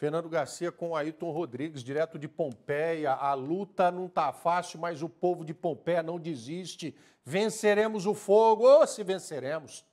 Fernando Garcia com Ailton Rodrigues, direto de Pompeia. A luta não está fácil, mas o povo de Pompeia não desiste. Venceremos o fogo, oh, se venceremos.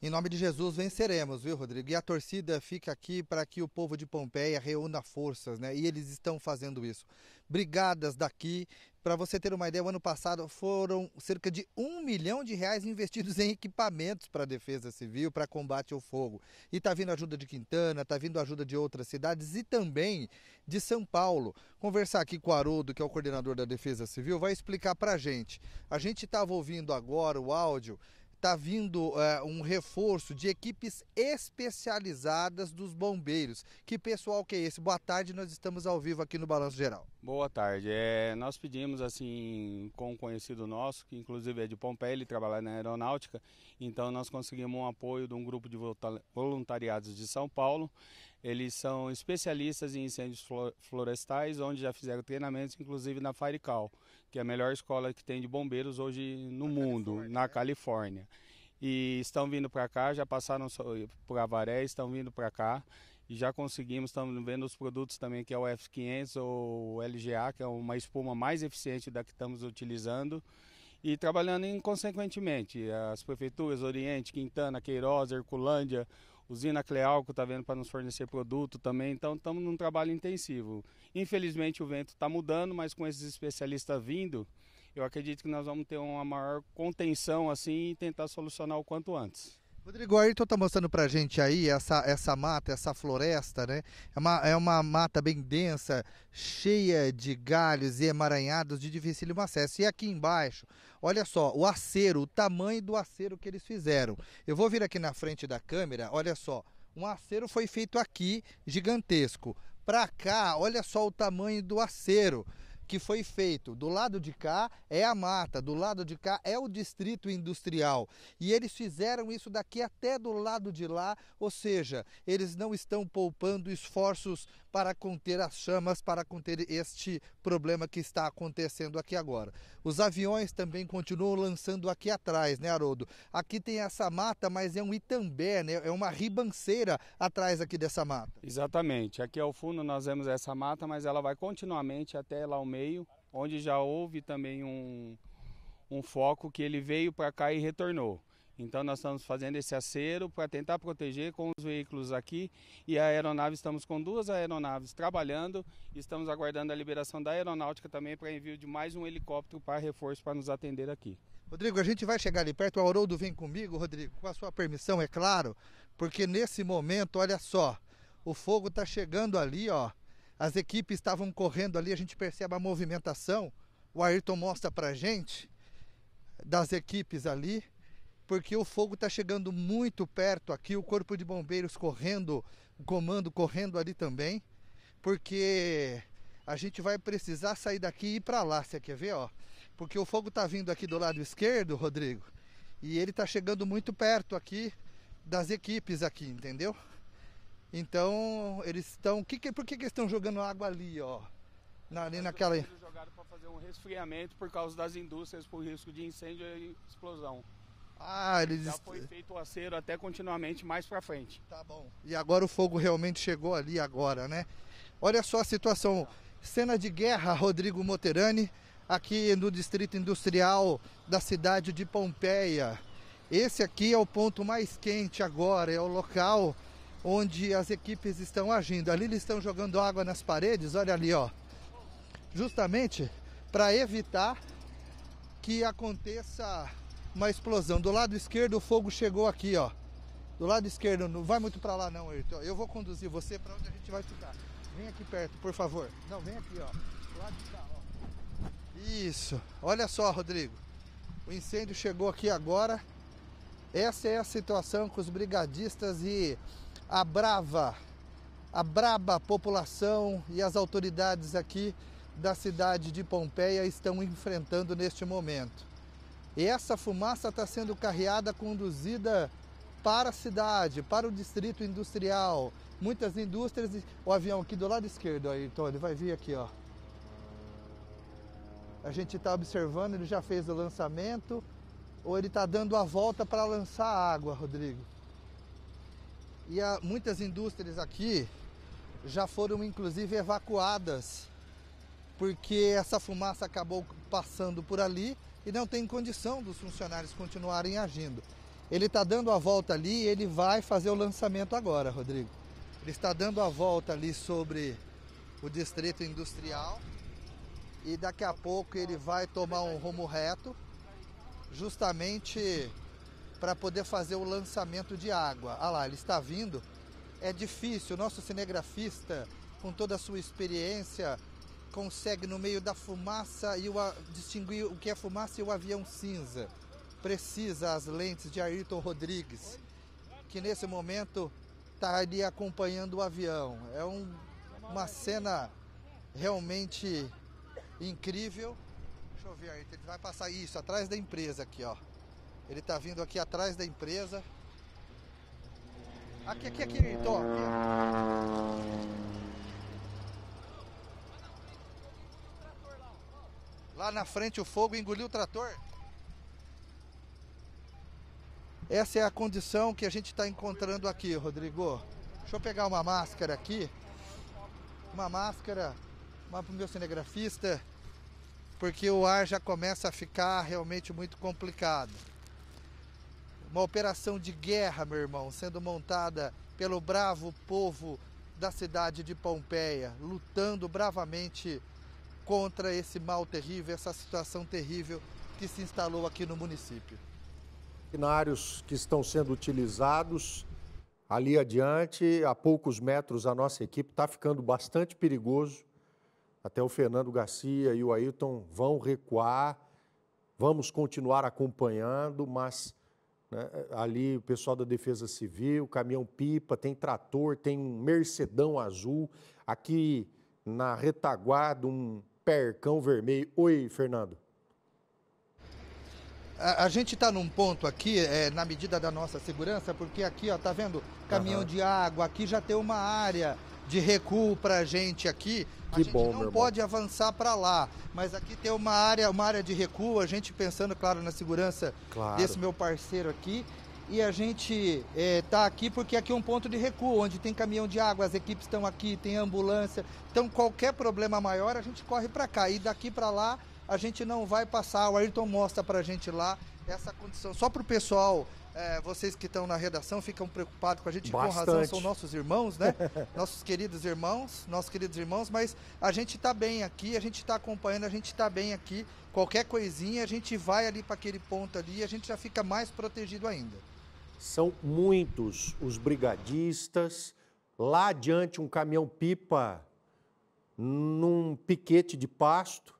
Em nome de Jesus venceremos, viu, Rodrigo? E a torcida fica aqui para que o povo de Pompeia reúna forças, né? E eles estão fazendo isso. Brigadas daqui. Para você ter uma ideia, o ano passado foram cerca de um milhão de reais investidos em equipamentos para a defesa civil, para combate ao fogo. E está vindo ajuda de Quintana, está vindo ajuda de outras cidades e também de São Paulo. Conversar aqui com o Haroldo, que é o coordenador da Defesa Civil, vai explicar para a gente. A gente estava ouvindo agora o áudio está vindo eh, um reforço de equipes especializadas dos bombeiros. Que pessoal que é esse? Boa tarde, nós estamos ao vivo aqui no Balanço Geral. Boa tarde. É, nós pedimos assim com um conhecido nosso, que inclusive é de Pompeia, ele trabalha na aeronáutica, então nós conseguimos um apoio de um grupo de voluntariados de São Paulo eles são especialistas em incêndios florestais, onde já fizeram treinamentos, inclusive na Farical, que é a melhor escola que tem de bombeiros hoje no na mundo, Califórnia, na né? Califórnia. E estão vindo para cá, já passaram por Avaré, estão vindo para cá e já conseguimos, estamos vendo os produtos também que é o F500 ou o LGA, que é uma espuma mais eficiente da que estamos utilizando e trabalhando inconsequentemente. As prefeituras, Oriente, Quintana, Queiroz, Herculândia, usina Clealco está vendo para nos fornecer produto também, então estamos num trabalho intensivo. Infelizmente o vento está mudando, mas com esses especialistas vindo, eu acredito que nós vamos ter uma maior contenção assim e tentar solucionar o quanto antes. Rodrigo Ayrton está mostrando para a gente aí essa, essa mata, essa floresta, né? É uma, é uma mata bem densa, cheia de galhos e emaranhados de dificílimo acesso. E aqui embaixo, olha só, o acero, o tamanho do acero que eles fizeram. Eu vou vir aqui na frente da câmera, olha só. Um acero foi feito aqui, gigantesco. Para cá, olha só o tamanho do acero que foi feito. Do lado de cá é a mata, do lado de cá é o distrito industrial. E eles fizeram isso daqui até do lado de lá, ou seja, eles não estão poupando esforços para conter as chamas, para conter este problema que está acontecendo aqui agora. Os aviões também continuam lançando aqui atrás, né, Haroldo? Aqui tem essa mata, mas é um Itambé, né? É uma ribanceira atrás aqui dessa mata. Exatamente. Aqui ao fundo nós vemos essa mata, mas ela vai continuamente até lá ao meio meio, onde já houve também um, um foco que ele veio para cá e retornou. Então nós estamos fazendo esse acero para tentar proteger com os veículos aqui e a aeronave, estamos com duas aeronaves trabalhando, estamos aguardando a liberação da aeronáutica também para envio de mais um helicóptero para reforço para nos atender aqui. Rodrigo, a gente vai chegar ali perto, o Haroldo vem comigo, Rodrigo, com a sua permissão, é claro, porque nesse momento, olha só, o fogo está chegando ali, ó, as equipes estavam correndo ali, a gente percebe a movimentação. O Ayrton mostra para gente das equipes ali, porque o fogo está chegando muito perto aqui. O corpo de bombeiros correndo, o comando correndo ali também, porque a gente vai precisar sair daqui e ir para lá. Você quer ver, ó? Porque o fogo está vindo aqui do lado esquerdo, Rodrigo, e ele está chegando muito perto aqui das equipes aqui, entendeu? Então, eles estão. Que, que, por que, que eles estão jogando água ali, ó? Na, ali naquela. jogaram para fazer um resfriamento por causa das indústrias, por risco de incêndio e explosão. Ah, eles. Já foi feito o acero até continuamente mais para frente. Tá bom. E agora o fogo realmente chegou ali, agora, né? Olha só a situação. Cena de guerra, Rodrigo Moterani, aqui no distrito industrial da cidade de Pompeia. Esse aqui é o ponto mais quente agora, é o local onde as equipes estão agindo. Ali eles estão jogando água nas paredes, olha ali, ó. Justamente para evitar que aconteça uma explosão. Do lado esquerdo o fogo chegou aqui, ó. Do lado esquerdo, não vai muito para lá não, Ayrton. Eu vou conduzir você para onde a gente vai ficar. Vem aqui perto, por favor. Não, vem aqui, ó. Do lado de cá, ó. Isso. Olha só, Rodrigo. O incêndio chegou aqui agora. Essa é a situação com os brigadistas e a brava, a braba população e as autoridades aqui da cidade de Pompeia estão enfrentando neste momento. E essa fumaça está sendo carreada, conduzida para a cidade, para o distrito industrial. Muitas indústrias. O avião aqui do lado esquerdo, aí, Tony, vai vir aqui, ó. A gente está observando, ele já fez o lançamento, ou ele está dando a volta para lançar água, Rodrigo e há muitas indústrias aqui já foram inclusive evacuadas porque essa fumaça acabou passando por ali e não tem condição dos funcionários continuarem agindo. Ele está dando a volta ali e ele vai fazer o lançamento agora, Rodrigo. Ele está dando a volta ali sobre o distrito industrial e daqui a pouco ele vai tomar um rumo reto justamente para poder fazer o lançamento de água. Ah lá, ele está vindo. É difícil, o nosso cinegrafista, com toda a sua experiência, consegue no meio da fumaça e o a... distinguir o que é fumaça e o avião cinza. Precisa as lentes de Ayrton Rodrigues, que nesse momento está ali acompanhando o avião. É um, uma cena realmente incrível. Deixa eu ver aí, ele vai passar isso atrás da empresa aqui, ó. Ele está vindo aqui atrás da empresa. Aqui, aqui, aqui, então, aqui. Lá na frente o fogo engoliu o trator. Essa é a condição que a gente está encontrando aqui, Rodrigo. Deixa eu pegar uma máscara aqui. Uma máscara, uma para o meu cinegrafista, porque o ar já começa a ficar realmente muito complicado uma operação de guerra, meu irmão, sendo montada pelo bravo povo da cidade de Pompeia, lutando bravamente contra esse mal terrível, essa situação terrível que se instalou aqui no município. Maquinários que estão sendo utilizados ali adiante, a poucos metros, a nossa equipe está ficando bastante perigoso. Até o Fernando Garcia e o Ailton vão recuar. Vamos continuar acompanhando, mas né? Ali o pessoal da Defesa Civil, caminhão-pipa, tem trator, tem um Mercedão azul. Aqui na retaguarda, um percão vermelho. Oi, Fernando. A, gente está num ponto aqui, é, na medida da nossa segurança, porque aqui, ó, tá vendo? Caminhão uhum. de água, aqui já tem uma área de recuo para a gente aqui. A gente bom, não pode irmão. avançar para lá, mas aqui tem uma área, uma área de recuo, a gente pensando, claro, na segurança claro. desse meu parceiro aqui. E a gente está eh, é, aqui porque aqui é um ponto de recuo, onde tem caminhão de água, as equipes estão aqui, tem ambulância. Então, qualquer problema maior, a gente corre para cá. E daqui para lá, a gente não vai passar. O Ayrton mostra para a gente lá essa condição. Só para o pessoal é, vocês que estão na redação ficam preocupados com a gente, Bastante. com razão, são nossos irmãos, né? nossos queridos irmãos, nossos queridos irmãos, mas a gente está bem aqui, a gente está acompanhando, a gente está bem aqui. Qualquer coisinha, a gente vai ali para aquele ponto ali e a gente já fica mais protegido ainda. São muitos os brigadistas. Lá adiante, um caminhão-pipa num piquete de pasto.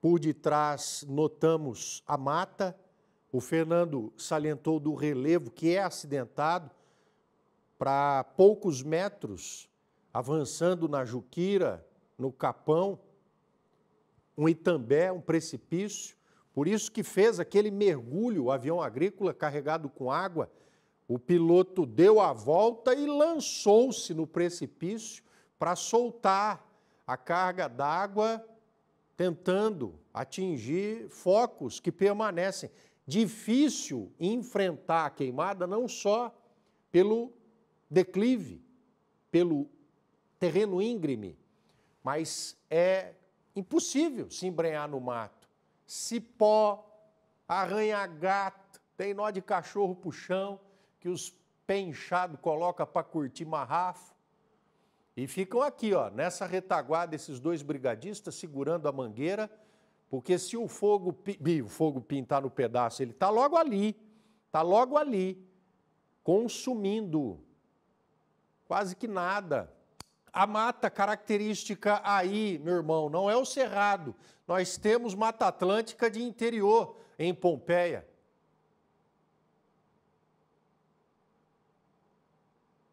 Por detrás, notamos a mata o Fernando salientou do relevo, que é acidentado, para poucos metros, avançando na Juquira, no Capão, um Itambé, um precipício. Por isso que fez aquele mergulho, o avião agrícola carregado com água, o piloto deu a volta e lançou-se no precipício para soltar a carga d'água, tentando atingir focos que permanecem difícil enfrentar a queimada não só pelo declive, pelo terreno íngreme, mas é impossível se embrenhar no mato. Cipó, arranha-gato, tem nó de cachorro pro chão, que os pé inchado coloca para curtir marrafo. E ficam aqui, ó, nessa retaguarda, esses dois brigadistas segurando a mangueira porque se o fogo, o fogo pintar no pedaço, ele está logo ali, está logo ali, consumindo quase que nada. A mata característica aí, meu irmão, não é o cerrado. Nós temos Mata Atlântica de interior em Pompeia.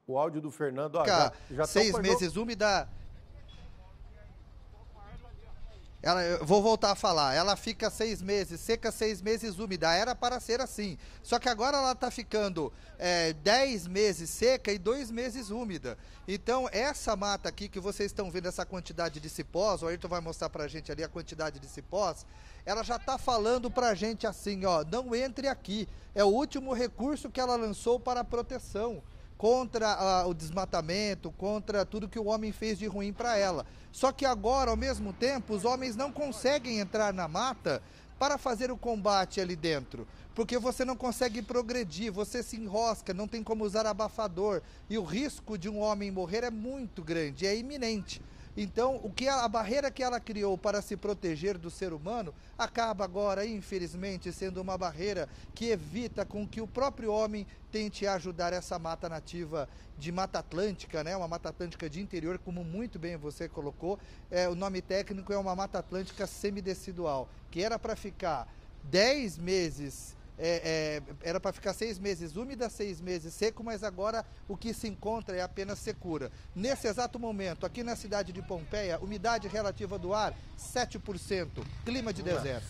O áudio do Fernando. Ó, já, já seis meses úmida, ela, vou voltar a falar. Ela fica seis meses, seca seis meses úmida. Era para ser assim. Só que agora ela está ficando é, dez meses seca e dois meses úmida. Então, essa mata aqui que vocês estão vendo, essa quantidade de cipós, o Ayrton vai mostrar para a gente ali a quantidade de cipós, ela já está falando para a gente assim, ó, não entre aqui. É o último recurso que ela lançou para proteção contra o desmatamento, contra tudo que o homem fez de ruim para ela. Só que agora, ao mesmo tempo, os homens não conseguem entrar na mata para fazer o combate ali dentro, porque você não consegue progredir, você se enrosca, não tem como usar abafador e o risco de um homem morrer é muito grande, é iminente. Então, o que a, barreira que ela criou para se proteger do ser humano acaba agora, infelizmente, sendo uma barreira que evita com que o próprio homem tente ajudar essa mata nativa de Mata Atlântica, né? Uma Mata Atlântica de interior, como muito bem você colocou. É, o nome técnico é uma Mata Atlântica semidecidual, que era para ficar 10 meses é, é, era para ficar seis meses úmida, seis meses seco, mas agora o que se encontra é apenas secura. Nesse exato momento, aqui na cidade de Pompeia, umidade relativa do ar 7%, clima de deserto.